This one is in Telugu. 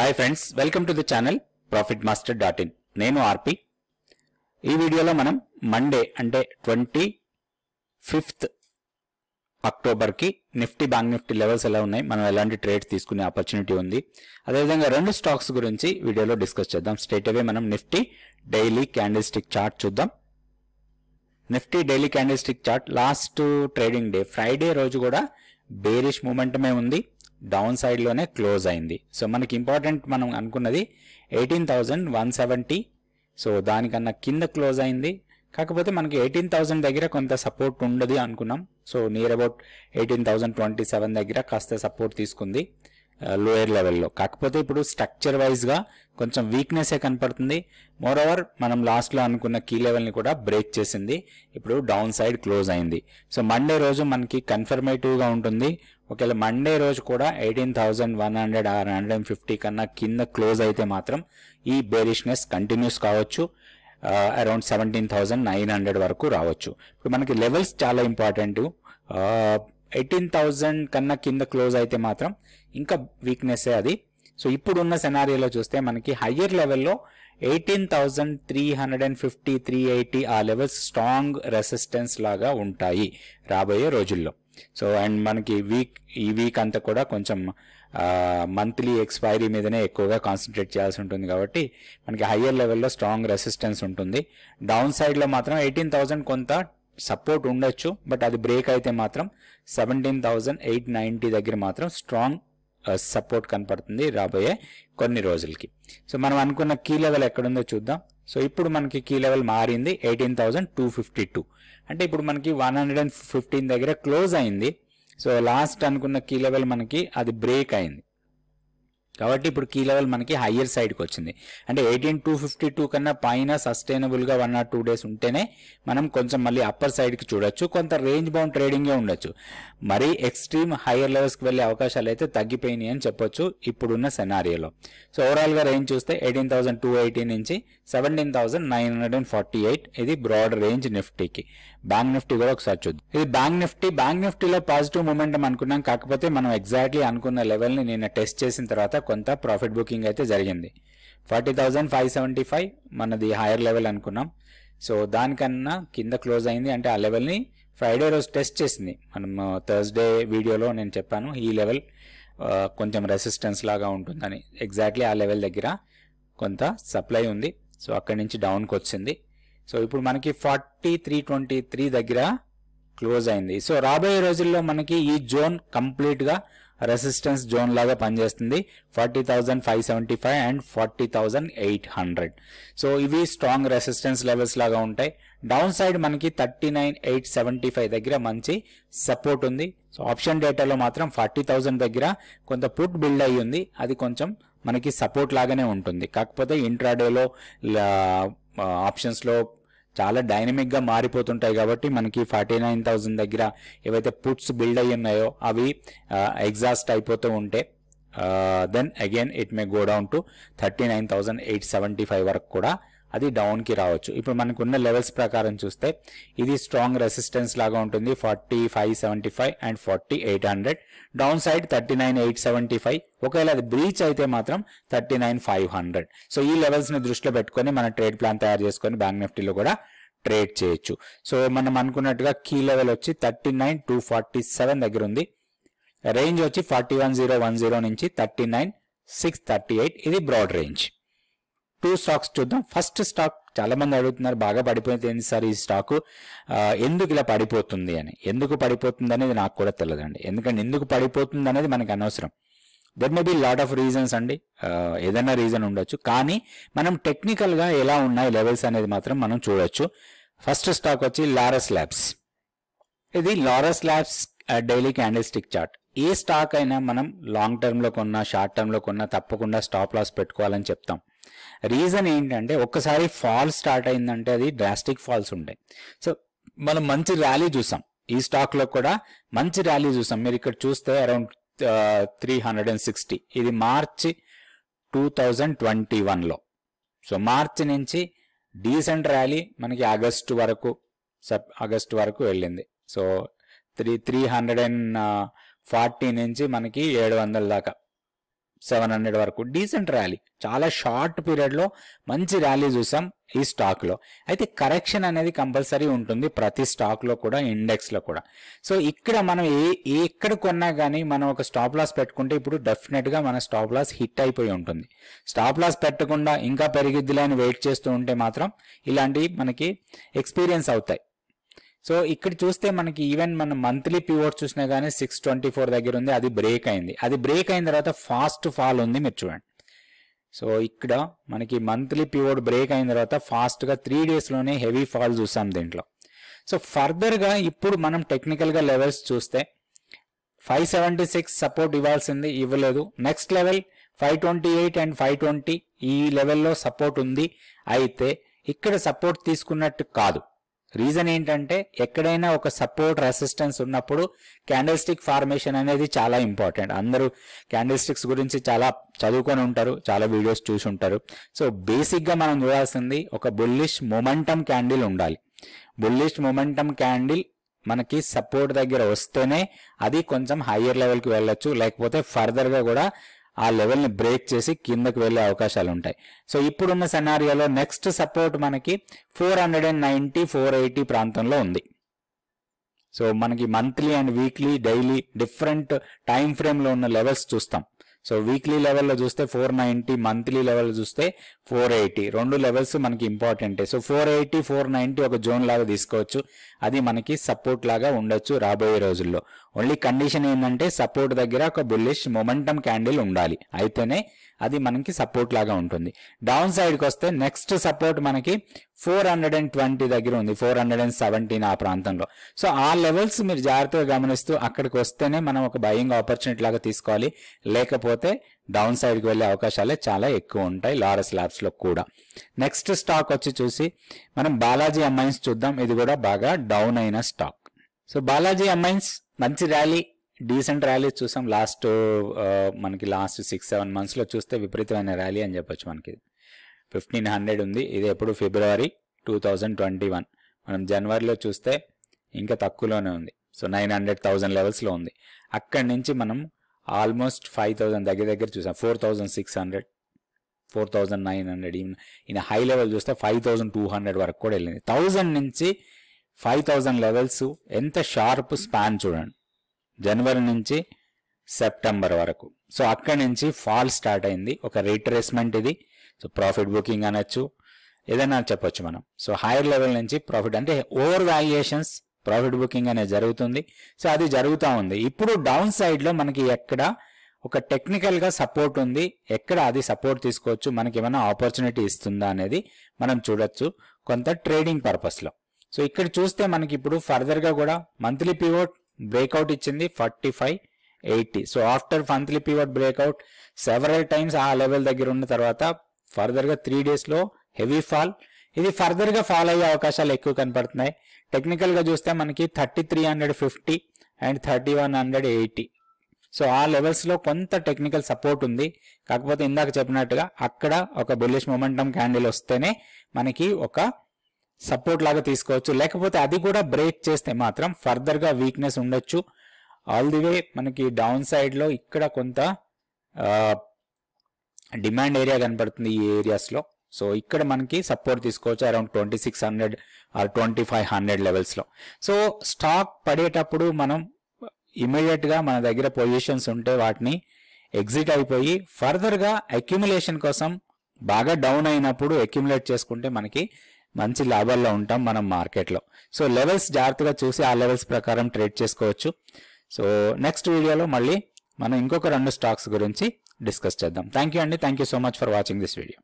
hi friends welcome to the channel profit master dot in నేను ఆర్పి ఈ వీడియోలో మనం మండే అంటే ట్వంటీ ఫిఫ్త్ అక్టోబర్కి నిఫ్టీ బ్యాంక్ నిఫ్టీ లెవెల్స్ ఎలా ఉన్నాయి మనం ఎలాంటి ట్రేడ్స్ తీసుకునే ఆపర్చునిటీ ఉంది అదేవిధంగా రెండు స్టాక్స్ గురించి వీడియోలో డిస్కస్ చేద్దాం స్ట్రేట్ అవే మనం Nifty daily candlestick chart చూద్దాం Nifty daily candlestick chart last trading day Friday రోజు కూడా బేరిష్ మూమెంటమే ఉంది డౌన్ సైడ్లోనే క్లోజ్ అయింది సో మనకి ఇంపార్టెంట్ మనం అనుకున్నది eighteen thousand one seventy so దానికన్నా కింద క్లోజ్ అయింది కాకపోతే మనకి ఎయిటీన్ థౌజండ్ దగ్గర కొంత సపోర్ట్ ఉండదు అనుకున్నాం so near about eighteen thousand twenty seven దగ్గర కాస్త సపోర్ట్ తీసుకుంది లోయర్ లెవెల్లో కాకపోతే ఇప్పుడు స్ట్రక్చర్ వైజ్గా కొంచెం వీక్నెస్ ఏ కనపడుతుంది ఓవర్ మనం లాస్ట్లో అనుకున్న కీ లెవెల్ని కూడా బ్రేక్ చేసింది ఇప్పుడు డౌన్ సైడ్ క్లోజ్ అయింది సో మండే రోజు మనకి కన్ఫర్మేటివ్గా ఉంటుంది ఒకవేళ మండే రోజు కూడా eighteen thousand one hundred or hundred and fifty కన్నా కింద క్లోజ్ అయితే మాత్రం ఈ బేరిష్నెస్ కంటిన్యూస్ కావచ్చు around seventeen thousand nine hundred వరకు రావచ్చు ఇప్పుడు మనకి లెవెల్స్ చాలా ఇంపార్టెంట్ ఎయిటీన్ థౌజండ్ కన్నా కింద క్లోజ్ అయితే మాత్రం ఇంకా వీక్నెస్సే అది సో ఇప్పుడున్న సెనారియోలో చూస్తే మనకి హయ్యర్ లెవెల్లో eighteen thousand three hundred and fifty three eighty ఆ లెవెల్స్ స్ట్రాంగ్ రెసిస్టెన్స్ లాగా ఉంటాయి రాబోయే రోజుల్లో సో అండ్ మనకి వీక్ ఈ వీక్ అంతా కూడా కొంచెం మంత్లీ ఎక్స్పైరీ మీదనే ఎక్కువగా కాన్సన్ట్రేట్ చేయాల్సి ఉంటుంది కాబట్టి మనకి హయ్యర్ లెవెల్లో స్ట్రాంగ్ రెసిస్టెన్స్ ఉంటుంది డౌన్ సైడ్లో మాత్రం ఎయిటీన్ థౌజండ్ కొంత సపోర్ట్ ఉండొచ్చు బట్ అది బ్రేక్ అయితే మాత్రం సెవెంటీన్ థౌజండ్ ఎయిట్ నైంటీ దగ్గర మాత్రం స్ట్రాంగ్ సపోర్ట్ కనపడుతుంది రాబోయే కొన్ని రోజులకి సో మనం అనుకున్న కీ లెవెల్ ఎక్కడుందో చూద్దాం సో ఇప్పుడు మనకి కీ లెవెల్ మారింది ఎయిటీన్ అంటే ఇప్పుడు మనకి వన్ దగ్గర క్లోజ్ అయింది సో లాస్ట్ అనుకున్న కీ లెవెల్ మనకి అది బ్రేక్ అయింది కాబట్టి ఇప్పుడు కీ లెవెల్ మనకి హయ్యర్ సైడ్కి వచ్చింది అంటే ఎయిటీన్ టూ ఫిఫ్టీ టూ కన్నా పైన సస్టైనబుల్గా వన్ ఆర్ టూ డేస్ ఉంటేనే మనం కొంచెం మళ్ళీ అప్పర్ సైడ్కి చూడొచ్చు కొంత రేంజ్ బౌండ్ ట్రేడింగే ఉండొచ్చు మరీ ఎక్స్ట్రీమ్ హయ్యర్ లెవెల్స్కి వెళ్ళే అవకాశాలు అయితే తగ్గిపోయినాయి అని చెప్పొచ్చు ఇప్పుడున్న సెనారియోలో సో ఓవరాల్గా రేంజ్ చూస్తే ఎయిటీన్ థౌసండ్ టూ ఎయిటీ నుంచి seventeen thousand nine hundred and forty eight ఇది బ్రాడ్ రేంజ్ నిఫ్టీకి బ్యాంక్ నిఫ్టీ కూడా ఒకసారి చూద్దాం ఇది బ్యాంక్ నిఫ్టీ బ్యాంక్ నిఫ్టీలో పాజిటివ్ మూమెంట్ అనుకున్నాం కాకపోతే మనం ఎగ్జాక్ట్లీ అనుకున్న లెవెల్ని నేను టెస్ట్ చేసిన తర్వాత కొంత ప్రాఫిట్ బుకింగ్ అయితే జరిగింది forty thousand five seventy five మనది హైయర్ లెవెల్ అనుకున్నాం సో దానికన్నా కింద క్లోజ్ అయింది అంటే ఆ లెవెల్ని ఫ్రైడే రోజు టెస్ట్ చేసింది మనం థర్స్డే వీడియోలో నేను చెప్పాను ఈ లెవెల్ కొంచెం రెసిస్టెన్స్ లాగా ఉంటుందని ఎగ్జాక్ట్లీ ఆ లెవెల్ దగ్గర కొంత సప్లై ఉంది సో అక్కడి నుంచి డౌన్కి వచ్చింది సో ఇప్పుడు మనకి ఫార్టీ త్రీ ట్వంటీ త్రీ దగ్గర క్లోజ్ అయింది సో రాబోయే రోజుల్లో మనకి ఈ జోన్ కంప్లీట్గా రెసిస్టెన్స్ జోన్ లాగా పనిచేస్తుంది forty thousand five seventy five and forty thousand eight hundred so ఇవి స్ట్రాంగ్ రెసిస్టెన్స్ లెవెల్స్ లాగా ఉంటాయి డౌన్ సైడ్ మనకి thirty nine eight seventy five దగ్గర మంచి సపోర్ట్ ఉంది సో ఆప్షన్ డేటాలో మాత్రం ఫార్టీ థౌజండ్ దగ్గర కొంత పుట్ బిల్డ్ అయ్యి ఉంది అది కొంచెం మనకి సపోర్ట్ లాగానే ఉంటుంది కాకపోతే ఇంట్రాడేలో ఆప్షన్స్లో చాలా డైనమిక్గా మారిపోతుంటాయి కాబట్టి మనకి ఫార్టీ నైన్ థౌజండ్ దగ్గర ఏవైతే పుట్స్ బిల్డ్ అయ్యి ఉన్నాయో అవి ఎగ్జాస్ట్ అయిపోతూ ఉంటే then again it may go down to thirty nine thousand eight seventy five వరకు కూడా అది డౌన్కి రావచ్చు ఇప్పుడు మనకున్న లెవెల్స్ ప్రకారం చూస్తే ఇది స్ట్రాంగ్ రెసిస్టెన్స్ లాగా ఉంటుంది forty five seventy five and forty eight hundred down side thirty nine eight seventy five ఒకవేళ అది బ్రీచ్ అయితే మాత్రం thirty nine five hundred so ఈ లెవెల్స్ని దృష్టిలో పెట్టుకొని మన ట్రేడ్ ప్లాన్ తయారు చేసుకొని బ్యాంక్ నిఫ్టీలో కూడా ట్రేడ్ చేయొచ్చు సో మనం అనుకున్నట్టుగా కీ లెవెల్ వచ్చి thirty nine two forty seven దగ్గర ఉంది రేంజ్ వచ్చి forty one zero one zero నుంచి thirty nine six thirty eight ఇది బ్రాడ్ రేంజ్ టూ స్టాక్స్ చూద్దాం ఫస్ట్ స్టాక్ చాలా మంది అడుగుతున్నారు బాగా పడిపోయింది సార్ ఈ స్టాకు ఎందుకు ఇలా పడిపోతుంది అని ఎందుకు పడిపోతుంది అనేది నాకు కూడా తెలియదండి ఎందుకంటే ఎందుకు పడిపోతుంది అనేది మనకు అనవసరం there may be lot of reasons అండి ఏదైనా రీజన్ ఉండొచ్చు కానీ మనం టెక్నికల్గా ఎలా ఉన్నాయి లెవెల్స్ అనేది మాత్రం మనం చూడొచ్చు ఫస్ట్ స్టాక్ వచ్చి లారస్ ల్యాబ్స్ ఇది Laurus Labs daily candlestick chart ఏ స్టాక్ అయినా మనం లాంగ్ టర్మ్లో కొన్నా షార్ట్ టర్మ్లో కొన్నా తప్పకుండా స్టాప్ లాస్ పెట్టుకోవాలని చెప్తాం రీజన్ ఏంటంటే ఒక్కసారి ఫాల్స్ స్టార్ట్ అయిందంటే అది డ్రాస్టిక్ ఫాల్స్ ఉంటాయి సో మనం మంచి ర్యాలీ చూసాం ఈ స్టాక్లో కూడా మంచి ర్యాలీ చూసాం మీరు ఇక్కడ చూస్తే around three hundred and sixty ఇది మార్చి టూ థౌజండ్ ట్వంటీ వన్లో సో మార్చి నుంచి డీసెంట్ ర్యాలీ మనకి ఆగస్టు వరకు సబ్ ఆగస్టు వరకు వెళ్ళింది so three three hundred and forty నుంచి మనకి ఏడు వందల దాకా సెవెన్ హండ్రెడ్ వరకు డీసెంట్ ర్యాలీ చాలా షార్ట్ పీరియడ్లో మంచి ర్యాలీ చూసాం ఈ స్టాక్లో అయితే కరెక్షన్ అనేది కంపల్సరీ ఉంటుంది ప్రతి స్టాక్లో కూడా ఇండెక్స్లో కూడా సో ఇక్కడ మనం ఏ ఎక్కడ కొన్నా కానీ మనం ఒక స్టాప్ లాస్ పెట్టుకుంటే ఇప్పుడు డెఫినెట్గా మన స్టాప్ లాస్ హిట్ అయిపోయి ఉంటుంది స్టాప్ లాస్ పెట్టకుండా ఇంకా పెరిగిద్దిలే అని వెయిట్ చేస్తూ ఉంటే మాత్రం ఇలాంటివి మనకి ఎక్స్పీరియన్స్ అవుతాయి సో ఇక్కడ చూస్తే మనకి ఈవెన్ మనం మంత్లీ పివోట్ చూసినా కానీ సిక్స్ ట్వంటీ ఫోర్ దగ్గర ఉంది అది బ్రేక్ అయింది అది బ్రేక్ అయిన తర్వాత ఫాస్ట్ ఫాల్ ఉంది మీరు చూడండి సో ఇక్కడ మనకి మంత్లీ పివోట్ బ్రేక్ అయిన తర్వాత ఫాస్ట్గా త్రీ డేస్లోనే హెవీ ఫాల్ చూసాం దీంట్లో సో ఫర్దర్గా ఇప్పుడు మనం టెక్నికల్గా లెవెల్స్ చూస్తే ఫైవ్ సెవెంటీ సిక్స్ సపోర్ట్ ఇవ్వాల్సింది ఇవ్వలేదు next level five twenty eight and five twenty ఈ లెవెల్లో సపోర్ట్ ఉంది అయితే ఇక్కడ సపోర్ట్ తీసుకున్నట్టు కాదు రీజన్ ఏంటంటే ఎక్కడైనా ఒక సపోర్ట్ రెసిస్టెన్స్ ఉన్నప్పుడు క్యాండిల్ స్టిక్ ఫార్మేషన్ అనేది చాలా ఇంపార్టెంట్ అందరూ క్యాండిల్ స్టిక్స్ గురించి చాలా చదువుకొని ఉంటారు చాలా వీడియోస్ చూసి ఉంటారు సో బేసిక్గా మనం చూడాల్సింది ఒక బుల్లిష్ మొమెంటమ్ క్యాండిల్ ఉండాలి బుల్లిష్ మొమెంటమ్ క్యాండిల్ మనకి సపోర్ట్ దగ్గర వస్తేనే అది కొంచెం హయ్యర్ లెవెల్కి వెళ్ళొచ్చు లేకపోతే ఫర్దర్గా కూడా ఆ లెవెల్ని బ్రేక్ చేసి కిందకు వెళ్ళే అవకాశాలు ఉంటాయి సో ఇప్పుడున్న సెనారియోలో నెక్స్ట్ సపోర్ట్ మనకి four hundred and four eighty ప్రాంతంలో ఉంది సో మనకి monthly and weekly daily different time ఫ్రేమ్లో ఉన్న లెవెల్స్ చూస్తాం సో వీక్లీ లెవెల్లో చూస్తే ఫోర్ నైంటీ మంత్లీ లెవెల్ చూస్తే ఫోర్ ఎయిటీ రెండు లెవెల్స్ మనకి ఇంపార్టెంటే so four eighty four ninety ఒక జోన్ లాగా తీసుకోవచ్చు అది మనకి సపోర్ట్ లాగా ఉండొచ్చు రాబోయే రోజుల్లో ఓన్లీ కండిషన్ ఏంటంటే సపోర్ట్ దగ్గర ఒక బుల్లిష్ మొమెంటం క్యాండిల్ ఉండాలి అయితేనే అది మనకి సపోర్ట్ లాగా ఉంటుంది డౌన్ సైడ్కి వస్తే నెక్స్ట్ సపోర్ట్ మనకి ఫోర్ హండ్రెడ్ అండ్ ట్వంటీ దగ్గర ఉంది ఫోర్ హండ్రెడ్ అండ్ సెవెంటీన్ ఆ ప్రాంతంలో సో ఆ లెవెల్స్ మీరు జాగ్రత్తగా గమనిస్తూ అక్కడికి వస్తేనే మనం ఒక బయింగ్ ఆపర్చునిటీ లాగా తీసుకోవాలి లేకపోతే లేకపోతే డౌన్ సైడ్కి వెళ్ళే అవకాశాలే చాలా ఎక్కువ ఉంటాయి లారస్ ల్యాబ్స్లో కూడా నెక్స్ట్ స్టాక్ వచ్చి చూసి మనం బాలాజీ అమ్మాయిన్స్ చూద్దాం ఇది కూడా బాగా డౌన్ అయిన స్టాక్ సో బాలాజీ అమ్మాయిన్స్ మంచి ర్యాలీ డీసెంట్ ర్యాలీస్ చూసాం లాస్ట్ uh, మనకి లాస్ట్ సిక్స్ సెవెన్ మంత్స్లో చూస్తే విపరీతమైన ర్యాలీ అని చెప్పొచ్చు మనకి ఫిఫ్టీన్ హండ్రెడ్ ఉంది ఇది ఎప్పుడు ఫిబ్రవరి టూ థౌజండ్ ట్వంటీ వన్ మనం జనవరిలో చూస్తే ఇంకా తక్కువలోనే ఉంది సో నైన్ హండ్రెడ్ థౌజండ్ లెవెల్స్లో ఉంది అక్కడి నుంచి మనం ఆల్మోస్ట్ ఫైవ్ థౌజండ్ దగ్గర దగ్గర చూసాం four thousand six hundred four thousand nine hundred ఈయన హై లెవెల్ చూస్తే ఫైవ్ థౌజండ్ టూ హండ్రెడ్ వరకు కూడా వెళ్ళింది థౌజండ్ నుంచి ఫైవ్ థౌజండ్ లెవెల్స్ ఎంత షార్ప్ స్పాన్ చూడండి జనవరి నుంచి సెప్టెంబర్ వరకు సో అక్కడి నుంచి ఫాల్ స్టార్ట్ అయింది ఒక రీట్రేస్మెంట్ ఇది సో ప్రాఫిట్ బుకింగ్ అనొచ్చు ఏదైనా చెప్పొచ్చు మనం సో హైయర్ లెవెల్ నుంచి ప్రాఫిట్ అంటే ఓవర్ వాల్యుయేషన్స్ ప్రాఫిట్ బుకింగ్ అనేది జరుగుతుంది సో అది జరుగుతూ ఉంది ఇప్పుడు డౌన్ సైడ్లో మనకి ఎక్కడ ఒక టెక్నికల్గా సపోర్ట్ ఉంది ఎక్కడ అది సపోర్ట్ తీసుకోవచ్చు మనకి ఏమైనా ఆపర్చునిటీ ఇస్తుందా అనేది మనం చూడొచ్చు కొంత ట్రేడింగ్ పర్పస్లో సో ఇక్కడ చూస్తే మనకి ఇప్పుడు ఫర్దర్గా కూడా మంత్లీ పివోట్ బ్రేక్అవుట్ ఇచ్చింది ఫార్టీ ఫైవ్ ఎయిటీ సో after monthly pivot breakout several times ఆ లెవెల్ దగ్గర ఉన్న తర్వాత ఫర్దర్గా త్రీ డేస్లో హెవీ ఫాల్ ఇది ఫర్దర్గా ఫాలో అయ్యే అవకాశాలు ఎక్కువ కనపడుతున్నాయి టెక్నికల్గా చూస్తే మనకి thirty three hundred fifty and thirty one hundred eighty so ఆ లెవెల్స్లో కొంత టెక్నికల్ సపోర్ట్ ఉంది కాకపోతే ఇందాక చెప్పినట్టుగా అక్కడ ఒక బుల్లిష్ మొమెంటం క్యాండిల్ వస్తేనే మనకి ఒక సపోర్ట్ లాగా తీసుకోవచ్చు లేకపోతే అది కూడా బ్రేక్ చేస్తే మాత్రం ఫర్దర్గా వీక్నెస్ ఉండొచ్చు ఆల్ ది వే మనకి డౌన్ సైడ్లో ఇక్కడ కొంత డిమాండ్ uh, ఏరియా కనపడుతుంది ఈ ఏరియాస్లో సో ఇక్కడ మనకి సపోర్ట్ తీసుకోవచ్చు around twenty six hundred or twenty five hundred లెవెల్స్లో సో స్టాక్ పడేటప్పుడు మనం ఇమీడియట్గా మన దగ్గర పొజిషన్స్ ఉంటే వాటిని ఎగ్జిట్ అయిపోయి ఫర్దర్గా అక్యుములేషన్ కోసం బాగా డౌన్ అయినప్పుడు అక్యుములేట్ చేసుకుంటే మనకి మంచి లాభాల్లో ఉంటాం మనం మార్కెట్లో సో లెవెల్స్ జాగ్రత్తగా చూసి ఆ లెవెల్స్ ప్రకారం ట్రేడ్ చేసుకోవచ్చు సో నెక్స్ట్ వీడియోలో మళ్ళీ మనం ఇంకొక రెండు స్టాక్స్ గురించి డిస్కస్ చేద్దాం థ్యాంక్ యూ అండి thank you so much for watching this video